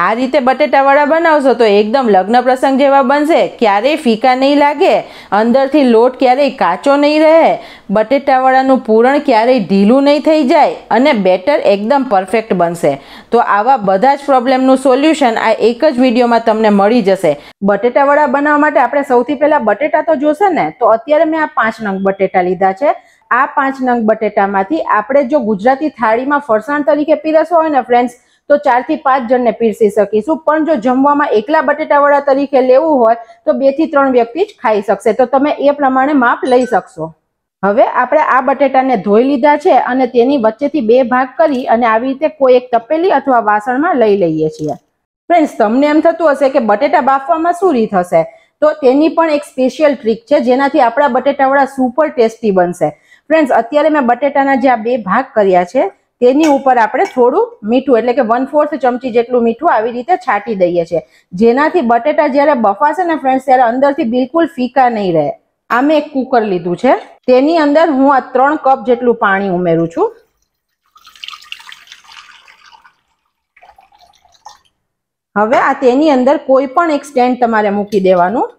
આ રીતે બટેટાવડા બનાવશો તો એકદમ લગ્ન પ્રસંગ જેવા બનશે ક્યારેય ફીકા નહીં લાગે અંદરથી લોટ ક્યારેય કાચો નહીં રહે બટેટાવડાનું પૂરણ ક્યારેય ઢીલું નહીં થઈ જાય અને બેટર એકદમ પરફેક્ટ બનશે તો આવા બધા જ પ્રોબ્લેમનું સોલ્યુશન આ એક જ વિડીયોમાં તમને મળી જશે બટેટાવડા બનાવવા માટે આપણે સૌથી પહેલાં બટેટા તો જોશે ને તો અત્યારે મેં આ પાંચ નંગ બટેટા લીધા છે આ પાંચ નંગ બટેટામાંથી આપણે જો ગુજરાતી થાળીમાં ફરસાણ તરીકે પીરસવા હોય ને ફ્રેન્ડ્સ તો ચારથી પાંચ જણને પીરસી શકીશું પણ જો જમવામાં એકલા બટેટાવડા તરીકે લેવું હોય તો બેથી ત્રણ વ્યક્તિ જ ખાઈ શકશે તો તમે એ પ્રમાણે માપ લઈ શકશો હવે આપણે આ બટેટાને ધોઈ લીધા છે અને તેની વચ્ચેથી બે ભાગ કરી અને આવી રીતે કોઈ એક તપેલી અથવા વાસણમાં લઈ લઈએ છીએ ફ્રેન્ડ્સ તમને એમ થતું હશે કે બટેટા બાફવામાં શું રીત હશે તો તેની પણ એક સ્પેશિયલ ટ્રીક છે જેનાથી આપણા બટેટાવડા સુપર ટેસ્ટી બનશે ફ્રેન્ડ્સ અત્યારે મેં બટેટાના જે આ બે ભાગ કર્યા છે તેની ઉપર આપણે થોડું મીઠું એટલે કે વન ફોર્થ ચમચી જેટલું મીઠું આવી રીતે છાંટી દઈએ છીએ જેનાથી બટેટા જ્યારે બફાશે ને ફ્રેન્ડ્સ ત્યારે અંદરથી બિલકુલ ફીકા નહીં રહે આ મેં એક કુકર લીધું છે તેની અંદર હું આ ત્રણ કપ જેટલું પાણી ઉમેરું છું હવે આ તેની અંદર કોઈ પણ એક સ્ટેન્ડ તમારે મૂકી દેવાનું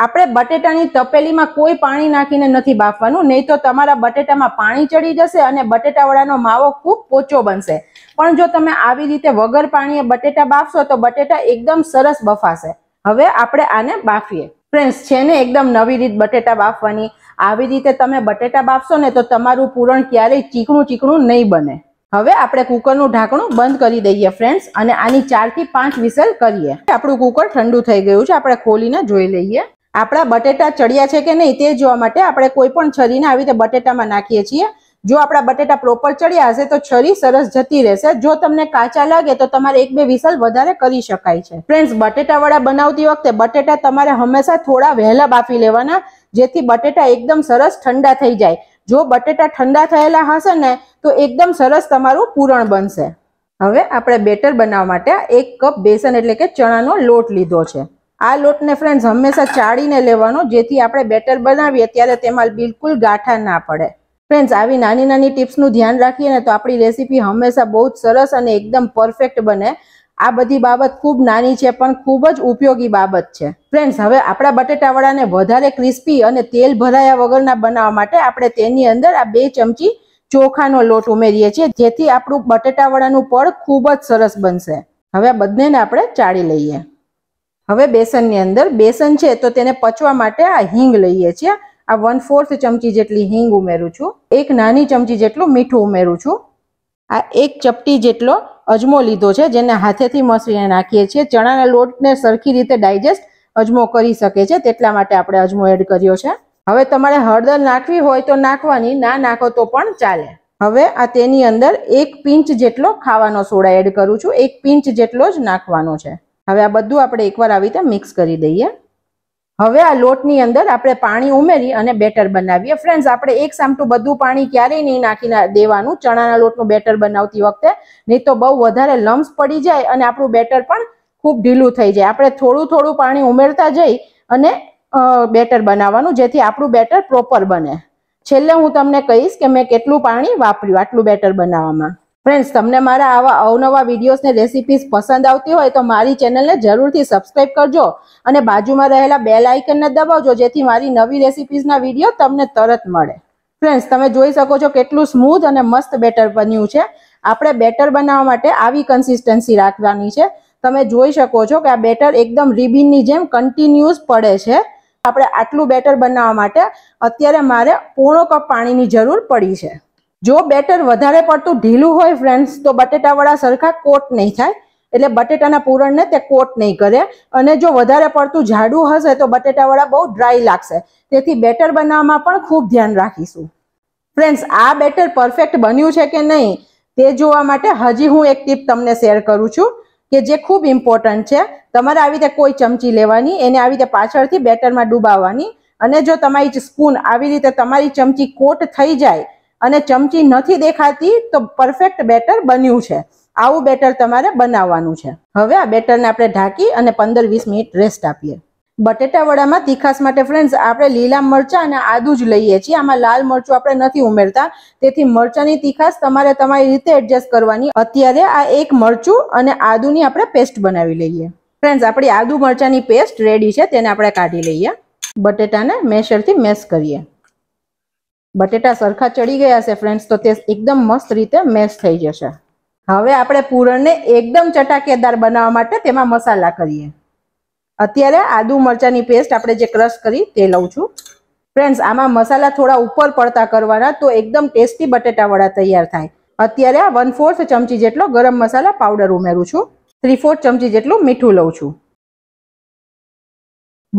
આપણે બટેટાની તપેલીમાં કોઈ પાણી નાખીને નથી બાફવાનું નહીં તો તમારા બટેટામાં પાણી ચડી જશે અને બટેટાવાળાનો માવો ખૂબ પોચો બનશે પણ જો તમે આવી રીતે વગર પાણીએ બટેટા બાફશો તો બટેટા એકદમ સરસ બફાશે હવે આપણે આને બાફીએ ફ્રેન્ડ્સ છે ને એકદમ નવી રીત બટેટા બાફવાની આવી રીતે તમે બટેટા બાફશો ને તો તમારું પૂરણ ક્યારેય ચીકણું ચીકણું નહીં બને હવે આપણે કુકરનું ઢાંકણું બંધ કરી દઈએ ફ્રેન્ડ્સ અને આની ચારથી પાંચ વિસલ કરીએ આપણું કુકર ઠંડુ થઈ ગયું છે આપણે ખોલીને જોઈ લઈએ આપણા બટેટા ચડ્યા છે કે નહીં તે જોવા માટે આપણે કોઈ પણ છરીને આવી રીતે બટેટામાં નાખીએ છીએ જો આપણા બટેટા પ્રોપર ચડ્યા હશે તો છરી સરસ જતી રહેશે જો તમને કાચા લાગે તો તમારે એક બે વિસલ વધારે કરી શકાય છે ફ્રેન્ડ્સ બટેટાવાળા બનાવતી વખતે બટેટા તમારે હંમેશા થોડા વહેલા બાફી લેવાના જેથી બટેટા એકદમ સરસ ઠંડા થઈ જાય જો બટેટા ઠંડા થયેલા હશે ને તો એકદમ સરસ તમારું પૂરણ બનશે હવે આપણે બેટર બનાવવા માટે એક કપ બેસન એટલે કે ચણાનો લોટ લીધો છે આ લોટને ફ્રેન્ડ્સ હંમેશા ચાળીને લેવાનો જેથી આપણે બેટર બનાવીએ ત્યારે તેમાં બિલકુલ ગાંઠા ના પડે ફ્રેન્ડ્સ આવી નાની નાની ટિપ્સનું ધ્યાન રાખીએ ને તો આપણી રેસીપી હંમેશા બહુ જ સરસ અને એકદમ પરફેક્ટ બને આ બધી બાબત ખૂબ નાની છે પણ ખૂબ જ ઉપયોગી બાબત છે ફ્રેન્ડ્સ હવે આપણા બટેટાવડાને વધારે ક્રિસ્પી અને તેલ ભરાયા વગરના બનાવવા માટે આપણે તેની અંદર આ બે ચમચી ચોખાનો લોટ ઉમેરીએ છીએ જેથી આપણું બટેટાવડાનું પડ ખૂબ જ સરસ બનશે હવે આ બંનેને આપણે ચાળી લઈએ હવે બેસનની અંદર બેસન છે તો તેને પચવા માટે આ હિંગ લઈએ છીએ આ વન ફોર્થ ચમચી જેટલી હિંગ ઉમેરું છું એક નાની ચમચી જેટલું મીઠું ઉમેરું છું આ એક ચપટી જેટલો અજમો લીધો છે જેને હાથેથી મસરીને નાખીએ છીએ ચણાના લોટને સરખી રીતે ડાયજેસ્ટ અજમો કરી શકે છે તેટલા માટે આપણે અજમો એડ કર્યો છે હવે તમારે હળદર નાખવી હોય તો નાખવાની ના નાખો તો પણ ચાલે હવે આ તેની અંદર એક પિંચ જેટલો ખાવાનો સોડા એડ કરું છું એક પિંચ જેટલો જ નાખવાનો છે હવે આ બધું આપણે એકવાર આવી રીતે મિક્સ કરી દઈએ હવે આ લોટની અંદર આપણે પાણી ઉમેરી અને બેટર બનાવીએ ફ્રેન્ડ્સ આપણે એક સામટું બધું પાણી ક્યારેય નહીં નાખી દેવાનું ચણાના લોટનું બેટર બનાવતી વખતે નહીં તો બહુ વધારે લમ્સ પડી જાય અને આપણું બેટર પણ ખૂબ ઢીલું થઈ જાય આપણે થોડું થોડું પાણી ઉમેરતા જઈ અને બેટર બનાવવાનું જેથી આપણું બેટર પ્રોપર બને છેલ્લે હું તમને કહીશ કે મેં કેટલું પાણી વાપર્યું આટલું બેટર બનાવવામાં ફ્રેન્ડ્સ તમને મારા આવા અવનવા વિડીયોઝને રેસિપીઝ પસંદ આવતી હોય તો મારી ચેનલને જરૂરથી સબસ્ક્રાઈબ કરજો અને બાજુમાં રહેલા બે લાઇકનને દબાવજો જેથી મારી નવી રેસીપીઝના વિડીયો તમને તરત મળે ફ્રેન્ડ્સ તમે જોઈ શકો છો કેટલું સ્મૂથ અને મસ્ત બેટર બન્યું છે આપણે બેટર બનાવવા માટે આવી કન્સિસ્ટન્સી રાખવાની છે તમે જોઈ શકો છો કે આ બેટર એકદમ રિબિનની જેમ કન્ટિન્યુઅસ પડે છે આપણે આટલું બેટર બનાવવા માટે અત્યારે મારે પોણો કપ પાણીની જરૂર પડી છે જો બેટર વધારે પડતું ઢીલું હોય ફ્રેન્ડ્સ તો બટેટાવાળા સરખા કોટ નહીં થાય એટલે બટેટાના પૂરણને તે કોટ નહીં કરે અને જો વધારે પડતું જાડું હશે તો બટેટાવાળા બહુ ડ્રાય લાગશે તેથી બેટર બનાવવામાં પણ ખૂબ ધ્યાન રાખીશું ફ્રેન્ડ્સ આ બેટર પરફેક્ટ બન્યું છે કે નહીં તે જોવા માટે હજી હું એક ટીપ તમને શેર કરું છું કે જે ખૂબ ઇમ્પોર્ટન્ટ છે તમારે આવી રીતે કોઈ ચમચી લેવાની એને આવી રીતે પાછળથી બેટરમાં ડૂબાવવાની અને જો તમારી સ્પૂન આવી રીતે તમારી ચમચી કોટ થઈ જાય અને ચમચી નથી દેખાતી તો પરફેક્ટ બેટર બન્યું છે આવું બેટર તમારે બનાવવાનું છે હવે આ બેટરને આપણે ઢાંકી અને પંદર વીસ મિનિટ રેસ્ટ આપીએ બટેટા વડામાં તીખાસ માટે ફ્રેન્ડ્સ આપણે લીલા મરચાં અને આદુ જ લઈએ છીએ આમાં લાલ મરચું આપણે નથી ઉમેરતા તેથી મરચાંની તીખાસ તમારે તમારી રીતે એડજસ્ટ કરવાની અત્યારે આ એક મરચું અને આદુની આપણે પેસ્ટ બનાવી લઈએ ફ્રેન્ડ્સ આપણી આદુ મરચાંની પેસ્ટ રેડી છે તેને આપણે કાઢી લઈએ બટેટાને મેશરથી મેશ કરીએ બટેટા સરખા ચડી ગયા છે ફ્રેન્ડ્સ તો તે એકદમ મસ્ત રીતે મેશ થઈ જશે હવે આપણે પૂરણને એકદમ ચટાકેદાર બનાવવા માટે તેમાં મસાલા કરીએ અત્યારે આદુ મરચાંની પેસ્ટ આપણે જે ક્રશ કરી તે લઉં છું ફ્રેન્ડ્સ આમાં મસાલા થોડા ઉપર પડતા કરવાના તો એકદમ ટેસ્ટી બટેટાવડા તૈયાર થાય અત્યારે વન ફોર્થ ચમચી જેટલો ગરમ મસાલા પાવડર ઉમેરું છું થ્રી ફોર્થ ચમચી જેટલું મીઠું લઉં છું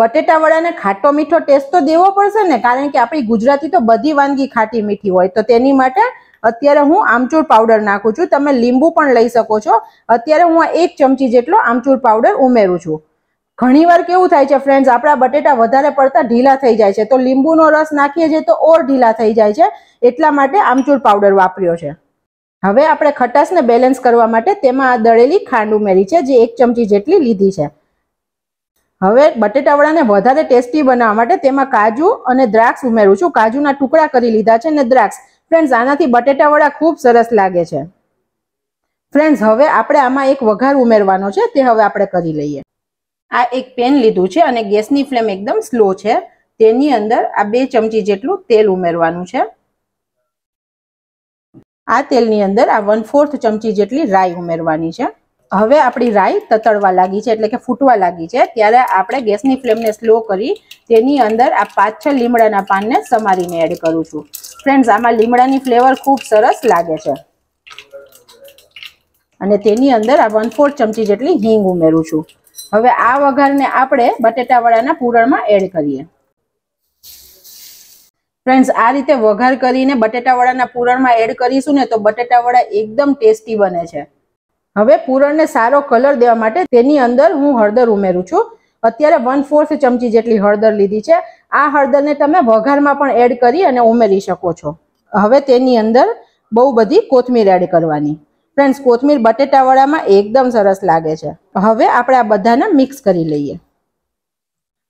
બટેટાવડાને ખાટો મીઠો ટેસ્ટ તો દેવો પડશે ને કારણ કે આપણી ગુજરાતી તો બધી વાનગી ખાટી મીઠી હોય તો તેની માટે અત્યારે હું આમચૂર પાવડર નાખું છું તમે લીંબુ પણ લઈ શકો છો અત્યારે હું એક ચમચી જેટલો આમચૂર પાવડર ઉમેરું છું ઘણીવાર કેવું થાય છે ફ્રેન્ડ્સ આપણા બટેટા વધારે પડતા ઢીલા થઈ જાય છે તો લીંબુનો રસ નાખીએ છીએ તો ઓર ઢીલા થઈ જાય છે એટલા માટે આમચૂર પાવડર વાપર્યો છે હવે આપણે ખટાશને બેલેન્સ કરવા માટે તેમાં આ દળેલી ખાંડ ઉમેરી છે જે એક ચમચી જેટલી લીધી છે હવે બટેટાવડાને વધારે ટેસ્ટી બનાવવા માટે તેમાં કાજુ અને દ્રાક્ષ ઉમેરું છું કાજુના ટુકડા કરી લીધા છે અને દ્રાક્ષ ફ્રેન્ડ્સ આનાથી બટેટાવડા ખૂબ સરસ લાગે છે ફ્રેન્ડ્સ હવે આપણે આમાં એક વઘાર ઉમેરવાનો છે તે હવે આપણે કરી લઈએ આ એક પેન લીધું છે અને ગેસની ફ્લેમ એકદમ સ્લો છે તેની અંદર આ બે ચમચી જેટલું તેલ ઉમેરવાનું છે આ તેલની અંદર આ વન ફોર્થ ચમચી જેટલી રાઈ ઉમેરવાની છે હવે આપણી રાઈ તતડવા લાગી છે એટલે કે ફૂટવા લાગી છે ત્યારે આપણે ગેસની ફ્લેમને સ્લો કરી તેની અંદર આ પાંચ છ લીમડાના પાનને સમારીને એડ કરું છું ફ્રેન્ડ્સ આમાં લીમડાની ફ્લેવર ખૂબ સરસ લાગે છે અને તેની અંદર આ વન ફોર્થ ચમચી જેટલી હિંગ ઉમેરું છું હવે આ વઘારને આપણે બટેટાવાળાના પૂરણમાં એડ કરીએ ફ્રેન્ડ્સ આ રીતે વઘાર કરીને બટેટાવાળાના પૂરણમાં એડ કરીશું ને તો બટેટાવાળા એકદમ ટેસ્ટી બને છે હવે પૂરણને સારો કલર દેવા માટે તેની અંદર હું હળદર ઉમેરું છું અત્યારે વન ફોર્થ ચમચી જેટલી હળદર લીધી છે આ હળદરને તમે વઘારમાં પણ એડ કરી અને ઉમેરી શકો છો હવે તેની અંદર બહુ બધી કોથમીર એડ કરવાની ફ્રેન્ડ્સ કોથમીર બટેટાવાળામાં એકદમ સરસ લાગે છે હવે આપણે આ બધાને મિક્સ કરી લઈએ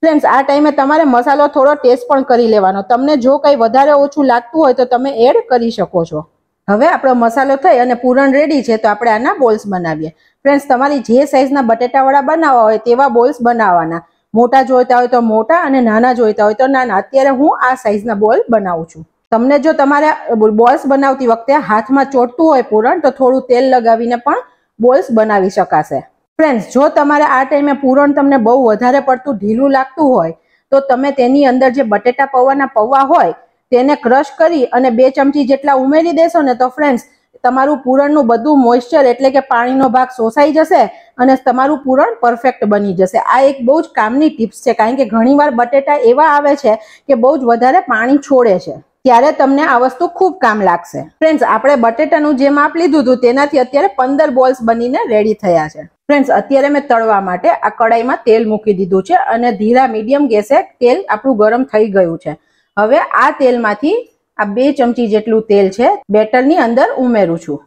ફ્રેન્ડ્સ આ ટાઈમે તમારે મસાલો થોડો ટેસ્ટ પણ કરી લેવાનો તમને જો કંઈ વધારે ઓછું લાગતું હોય તો તમે એડ કરી શકો છો હવે આપણો મસાલો થઈ અને પૂરણ રેડી છે તો આપણે આના બોલ્સ બનાવીએ ફ્રેન્ડ્સ તમારી જે સાઇઝના બટેટાવાળા બનાવવા હોય તેવા બોલ્સ બનાવવાના મોટા જોઈતા હોય તો મોટા અને નાના જોઈતા હોય તો નાના અત્યારે હું આ સાઈઝના બોલ બનાવું છું તમને જો તમારે બોલ્સ બનાવતી વખતે હાથમાં ચોટતું હોય પૂરણ તો થોડું તેલ લગાવીને પણ બોલ્સ બનાવી શકાશે ફ્રેન્ડ્સ જો તમારે આ ટાઈમે પૂરણ તમને બહુ વધારે પડતું ઢીલું લાગતું હોય તો તમે તેની અંદર જે બટેટા પૌવાના પૌવા હોય તેને ક્રશ કરી અને બે ચમચી જેટલા ઉમેરી દેશો ને તો ફ્રેન્ડ્સ તમારું પૂરણનું બધું મોઇશ્ચર એટલે કે પાણીનો ભાગ શોષાઈ જશે અને તમારું પૂરણ પરફેક્ટ બની જશે આ એક બહુ જ કામની ટિપ્સ છે કારણ કે ઘણીવાર બટેટા એવા આવે છે કે બહુ જ વધારે પાણી છોડે છે ત્યારે તમને આ વસ્તુ ખૂબ કામ લાગશે ફ્રેન્ડ્સ આપણે બટેટાનું જે માપ લીધું હતું તેનાથી અત્યારે પંદર બોલ્સ બનીને રેડી થયા છે ફ્રેન્ડ્સ અત્યારે મેં તળવા માટે આ કડાઈમાં તેલ મૂકી દીધું છે અને ધીરા મીડિયમ ગેસે તેલ આપણું ગરમ થઈ ગયું છે હવે આ તેલમાંથી આ બે ચમચી જેટલું તેલ છે બેટરની અંદર ઉમેરું છું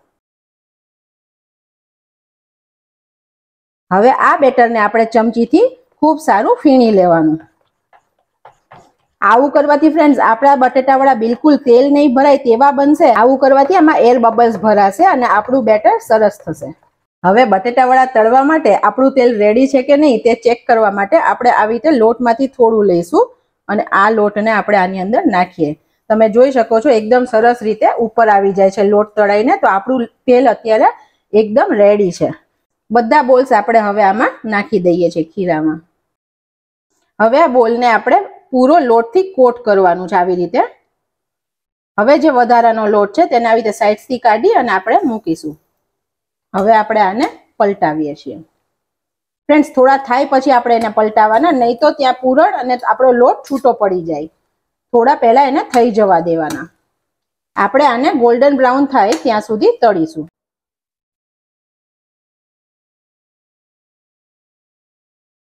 હવે આ બેટરને આપણે ચમચીથી ખૂબ સારું ફીણી લેવાનું આવું કરવાથી ફ્રેન્ડ આપણા બટેટાવાળા બિલકુલ તેલ નહીં ભરાય તેવા બનશે આવું કરવાથી આમાં એર બબલ્સ ભરાશે અને આપણું બેટર સરસ થશે હવે બટેટાવાળા તળવા માટે આપણું તેલ રેડી છે કે નહીં તે ચેક કરવા માટે આપણે આવી રીતે લોટમાંથી થોડું લઈશું અને આ લોટને આપણે આની અંદર નાખીએ તમે જોઈ શકો છો એકદમ સરસ રીતે ઉપર આવી જાય છે લોટ તળાઈને તો આપણું તેલ અત્યારે એકદમ રેડી છે બધા બોલ્સ આપણે હવે આમાં નાખી દઈએ છીએ ખીરામાં હવે આ બોલને આપણે પૂરો લોટથી કોટ કરવાનું છે આવી રીતે હવે જે વધારાનો લોટ છે તેને આવી રીતે સાઈડથી કાઢી અને આપણે મૂકીશું હવે આપણે આને પલટાવીએ છીએ ફ્રેન્ડ્સ થોડા થાય પછી આપણે એને પલટાવવાના નહીં તો ત્યાં પૂરણ અને આપણો લોટ છૂટો પડી જાય થોડા પહેલાં એને થઈ જવા દેવાના આપણે આને ગોલ્ડન બ્રાઉન થાય ત્યાં સુધી તળીશું